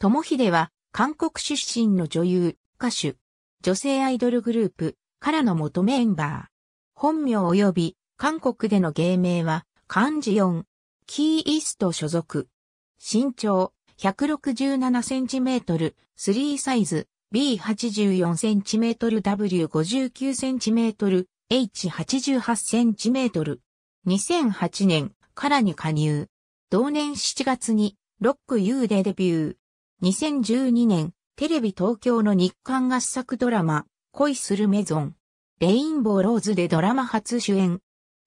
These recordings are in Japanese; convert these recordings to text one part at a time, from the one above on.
友秀は、韓国出身の女優、歌手、女性アイドルグループ、からの元メンバー。本名及び、韓国での芸名は、漢字4、キーイースト所属。身長、167センチメートル、3サイズ、B84 センチメートル、W59 センチメートル、H88 センチメートル。2008年、からに加入。同年7月に、ロック U でデビュー。2012年、テレビ東京の日刊合作ドラマ、恋するメゾン。レインボーローズでドラマ初主演。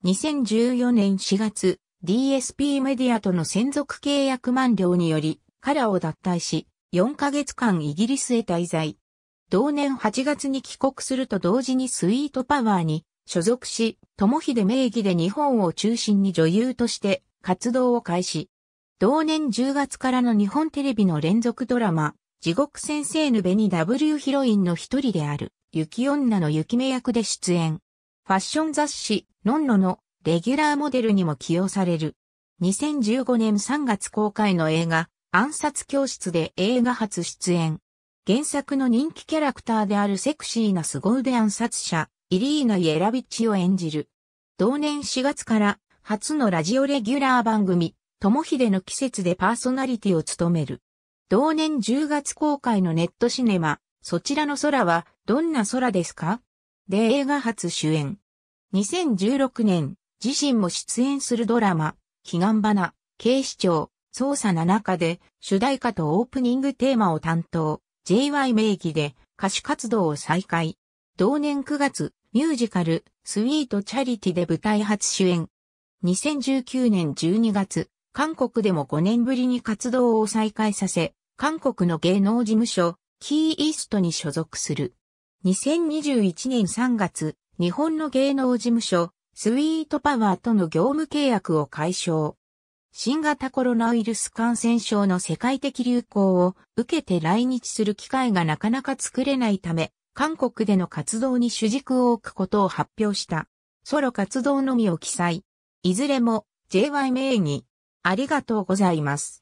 2014年4月、DSP メディアとの専属契約満了により、カラを脱退し、4ヶ月間イギリスへ滞在。同年8月に帰国すると同時にスイートパワーに所属し、友秀名義で日本を中心に女優として活動を開始。同年10月からの日本テレビの連続ドラマ、地獄先生ぬべに W ヒロインの一人である、雪女の雪目役で出演。ファッション雑誌、ノンノのレギュラーモデルにも起用される。2015年3月公開の映画、暗殺教室で映画初出演。原作の人気キャラクターであるセクシーな凄腕暗殺者、イリーナ・イエラビッチを演じる。同年4月から初のラジオレギュラー番組、友秀の季節でパーソナリティを務める。同年10月公開のネットシネマ、そちらの空はどんな空ですかで映画初主演。2016年、自身も出演するドラマ、祈願花、警視庁、捜査の中で主題歌とオープニングテーマを担当、JY 名義で歌手活動を再開。同年9月、ミュージカル、スイートチャリティで舞台初主演。2019年12月、韓国でも5年ぶりに活動を再開させ、韓国の芸能事務所、キーイーストに所属する。2021年3月、日本の芸能事務所、スイートパワーとの業務契約を解消。新型コロナウイルス感染症の世界的流行を受けて来日する機会がなかなか作れないため、韓国での活動に主軸を置くことを発表した。ソロ活動のみを記載。いずれも JY 名義、ありがとうございます。